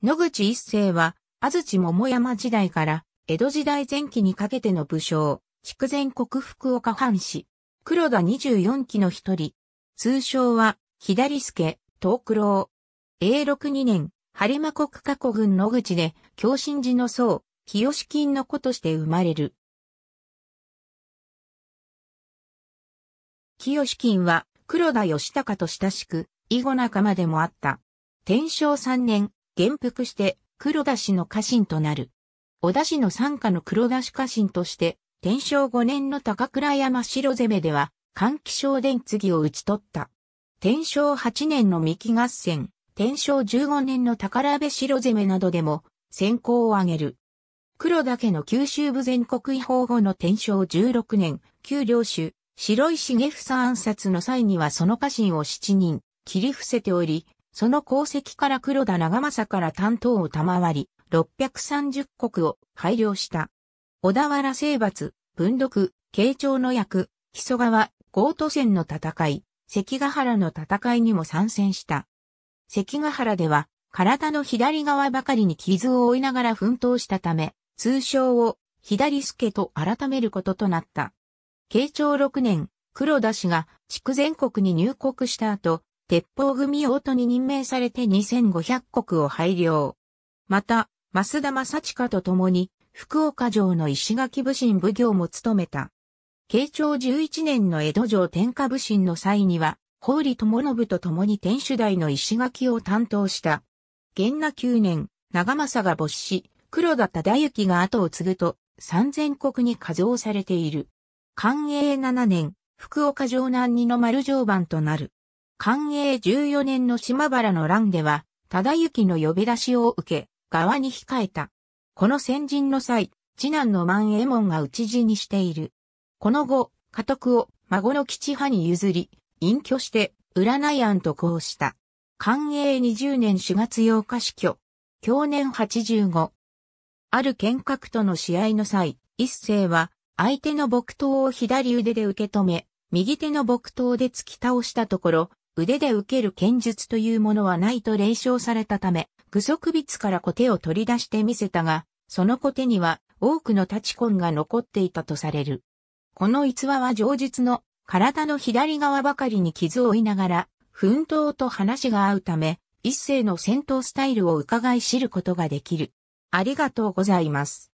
野口一世は、安土桃山時代から、江戸時代前期にかけての武将、筑前国福岡藩士、黒田二十四期の一人、通称は、左助、藤九郎。永禄2年、播磨国加古郡野口で、京心寺の僧、清金の子として生まれる。清金は、黒田義高と親しく、囲碁仲間でもあった。天正三年、元服して黒田氏の家臣となる。小田氏の参加の黒田氏家臣として、天正5年の高倉山城攻めでは、換気省伝次を討ち取った。天正8年の三木合戦、天正15年の宝部城攻めなどでも、先行を挙げる。黒田家の九州部全国違法後の天正16年、旧領主、白石下房暗殺の際にはその家臣を7人、切り伏せており、その功績から黒田長政から担当を賜り、630国を配良した。小田原征伐、文読、慶長の役、木曽川、ゴ都戦の戦い、関ヶ原の戦いにも参戦した。関ヶ原では、体の左側ばかりに傷を負いながら奮闘したため、通称を左助と改めることとなった。慶長6年、黒田氏が筑全国に入国した後、鉄砲組王都に任命されて2500国を配領。また、増田正親と共に、福岡城の石垣武神奉行も務めた。慶長11年の江戸城天下武神の際には、法理智信と共に天守台の石垣を担当した。元那9年、長政が没し、黒田忠之が後を継ぐと、三千国に加増されている。寛永7年、福岡城南二の丸城番となる。寛永14年の島原の乱では、忠行の呼び出しを受け、側に控えた。この先人の際、次男の万右衛門が討ち死にしている。この後、家督を孫の吉派に譲り、隠居して、占い案とこうした。寛永20年4月8日死去。去年85。ある剣閣との試合の際、一世は、相手の木刀を左腕で受け止め、右手の木刀で突き倒したところ、腕で受ける剣術というものはないと霊障されたため、具足筆から小手を取り出してみせたが、その小手には多くの立ち根が残っていたとされる。この逸話は上述の体の左側ばかりに傷を負いながら、奮闘と話が合うため、一世の戦闘スタイルを伺い知ることができる。ありがとうございます。